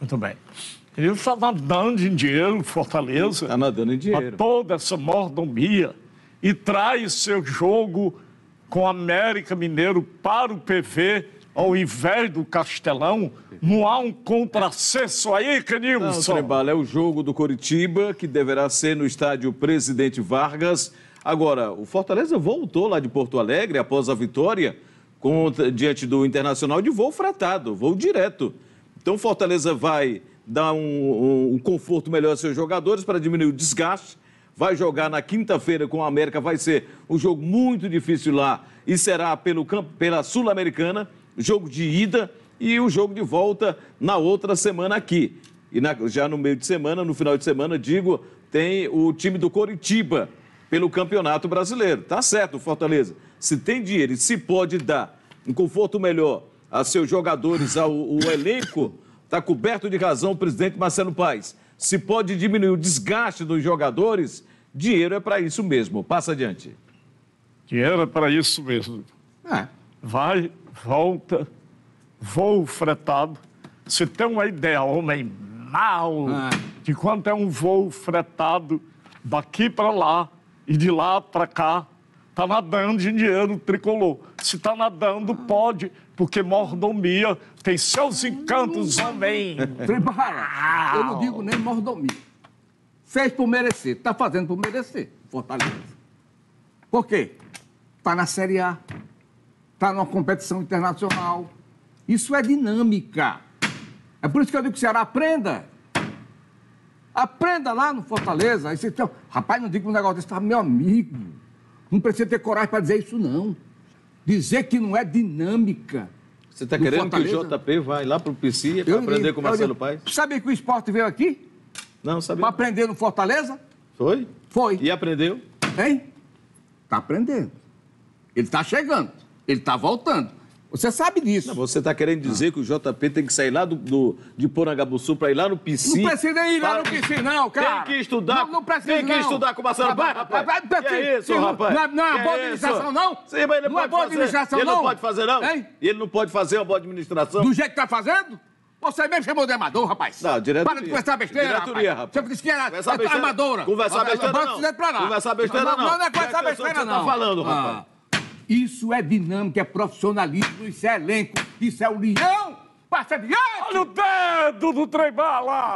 Muito bem. Ele está nadando em dinheiro, Fortaleza. Está nadando em dinheiro. Toda essa mordomia e traz seu jogo com América Mineiro para o PV ao invés do Castelão, não há um contracesso aí, Canilson? Não, é o jogo do Coritiba, que deverá ser no estádio Presidente Vargas. Agora, o Fortaleza voltou lá de Porto Alegre após a vitória contra, diante do Internacional de voo fratado, voo direto. Então, Fortaleza vai dar um, um, um conforto melhor aos seus jogadores para diminuir o desgaste. Vai jogar na quinta-feira com o América, vai ser um jogo muito difícil lá e será pelo campo, pela Sul-Americana, jogo de ida e o jogo de volta na outra semana aqui. E na, já no meio de semana, no final de semana, digo, tem o time do Coritiba pelo Campeonato Brasileiro. Tá certo, Fortaleza. Se tem dinheiro e se pode dar um conforto melhor a seus jogadores, ao, elenco, está coberto de razão o presidente Marcelo Paes. Se pode diminuir o desgaste dos jogadores, dinheiro é para isso mesmo. Passa adiante. Dinheiro é para isso mesmo. É. Vai, volta, voo fretado. Se tem uma ideia, homem mau, é. de quanto é um voo fretado daqui para lá e de lá para cá, Está nadando de dinheiro tricolor. Se está nadando, pode, porque mordomia tem seus encantos também. eu não digo nem mordomia. Fez por merecer, está fazendo por merecer, Fortaleza. Por quê? Está na Série A, está numa competição internacional. Isso é dinâmica. É por isso que eu digo que o Ceará aprenda. Aprenda lá no Fortaleza. Aí você, então, rapaz, não diga um negócio desse, tá, meu amigo. Não precisa ter coragem para dizer isso, não. Dizer que não é dinâmica. Você está querendo Fortaleza? que o JP vá lá para o PC para aprender com o Marcelo Paz? Sabe que o esporte veio aqui? Não, sabia. Para aprender no Fortaleza? Foi? Foi. E aprendeu? Hein? Está aprendendo. Ele está chegando. Ele está voltando. Você sabe disso. Não, você está querendo dizer ah. que o JP tem que sair lá do, do de Porangabuçu para ir lá no PC? Não precisa ir lá no PC, não, cara. Tem que estudar. Não, não precisa, Tem que não. estudar com o Marcelo. Vai, rapaz. Vai, vai, que é isso, rapaz? Não, é, não é uma boa é administração, não? Sim, mas ele não é boa fazer. administração, ele não. Ele não pode fazer, não? Hein? Ele não pode fazer uma boa administração? Do jeito que está fazendo? Você mesmo chamou de amador, rapaz. Não, direto. Para de conversar besteira, diretoria, rapaz. Você disse que era conversar besteira, amadora. Conversar besteira, não. Conversar besteira, não. Não, não é conversar besteira, tá não. está falando, ah. rapaz. Isso é dinâmica, é profissionalismo, isso é elenco, isso é união, parceria! Olha o dedo do trem bala!